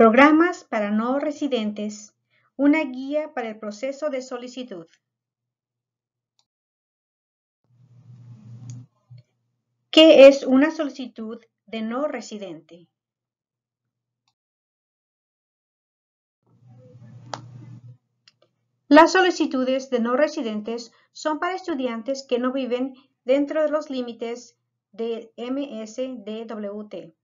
Programas para no residentes, una guía para el proceso de solicitud. ¿Qué es una solicitud de no residente? Las solicitudes de no residentes son para estudiantes que no viven dentro de los límites de MSDWT.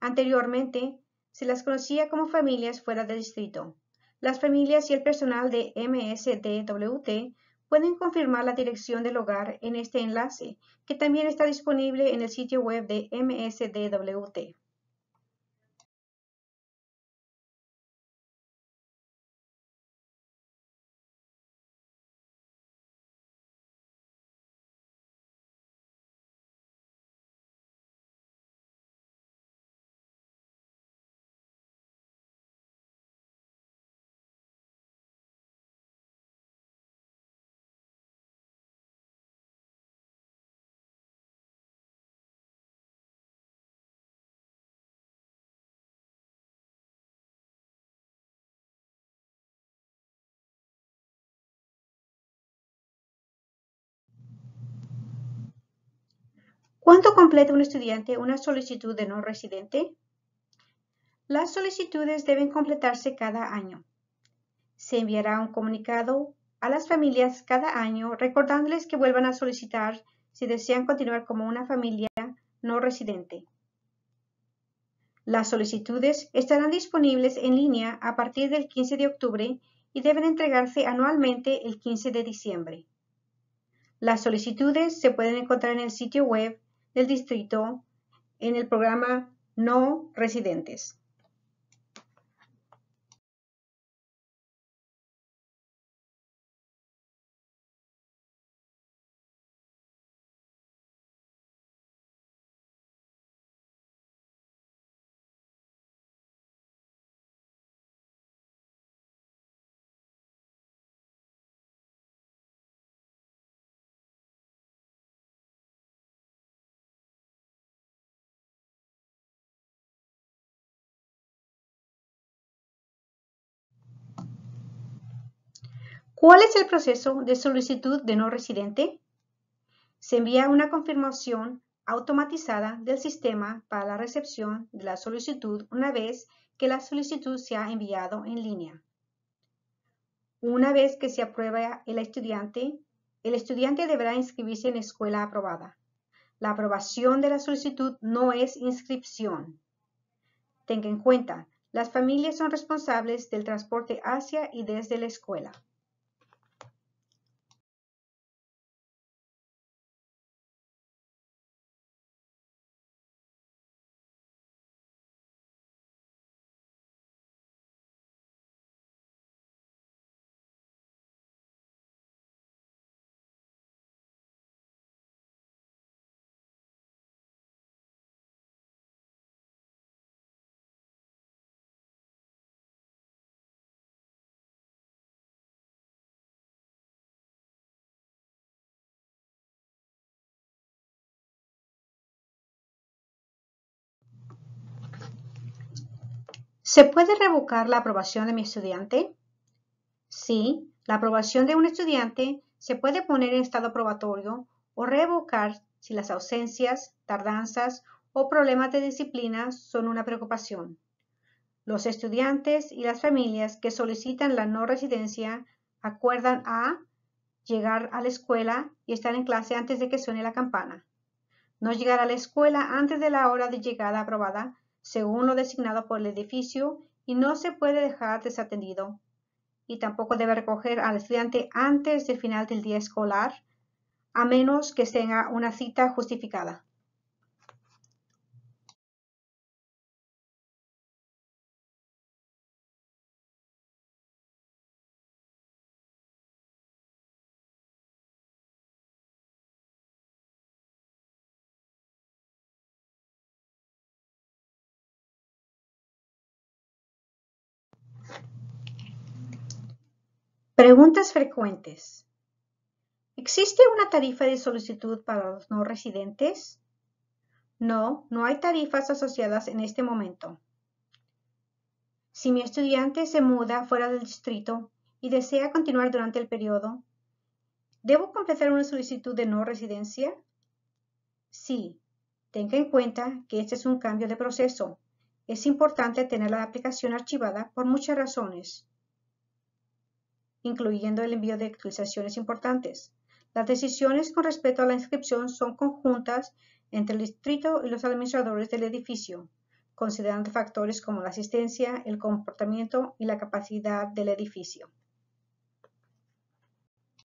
Anteriormente, se las conocía como familias fuera del distrito. Las familias y el personal de MSDWT pueden confirmar la dirección del hogar en este enlace, que también está disponible en el sitio web de MSDWT. ¿Cuánto completa un estudiante una solicitud de no residente? Las solicitudes deben completarse cada año. Se enviará un comunicado a las familias cada año recordándoles que vuelvan a solicitar si desean continuar como una familia no residente. Las solicitudes estarán disponibles en línea a partir del 15 de octubre y deben entregarse anualmente el 15 de diciembre. Las solicitudes se pueden encontrar en el sitio web del distrito en el programa No Residentes. ¿Cuál es el proceso de solicitud de no residente? Se envía una confirmación automatizada del sistema para la recepción de la solicitud una vez que la solicitud se ha enviado en línea. Una vez que se aprueba el estudiante, el estudiante deberá inscribirse en escuela aprobada. La aprobación de la solicitud no es inscripción. Tenga en cuenta, las familias son responsables del transporte hacia y desde la escuela. ¿Se puede revocar la aprobación de mi estudiante? Sí, la aprobación de un estudiante se puede poner en estado probatorio o revocar si las ausencias, tardanzas o problemas de disciplina son una preocupación. Los estudiantes y las familias que solicitan la no residencia acuerdan a llegar a la escuela y estar en clase antes de que suene la campana. No llegar a la escuela antes de la hora de llegada aprobada según lo designado por el edificio, y no se puede dejar desatendido. Y tampoco debe recoger al estudiante antes del final del día escolar, a menos que tenga una cita justificada. Preguntas frecuentes. ¿Existe una tarifa de solicitud para los no residentes? No, no hay tarifas asociadas en este momento. Si mi estudiante se muda fuera del distrito y desea continuar durante el periodo, ¿debo completar una solicitud de no residencia? Sí, tenga en cuenta que este es un cambio de proceso. Es importante tener la aplicación archivada por muchas razones incluyendo el envío de actualizaciones importantes. Las decisiones con respecto a la inscripción son conjuntas entre el distrito y los administradores del edificio, considerando factores como la asistencia, el comportamiento y la capacidad del edificio.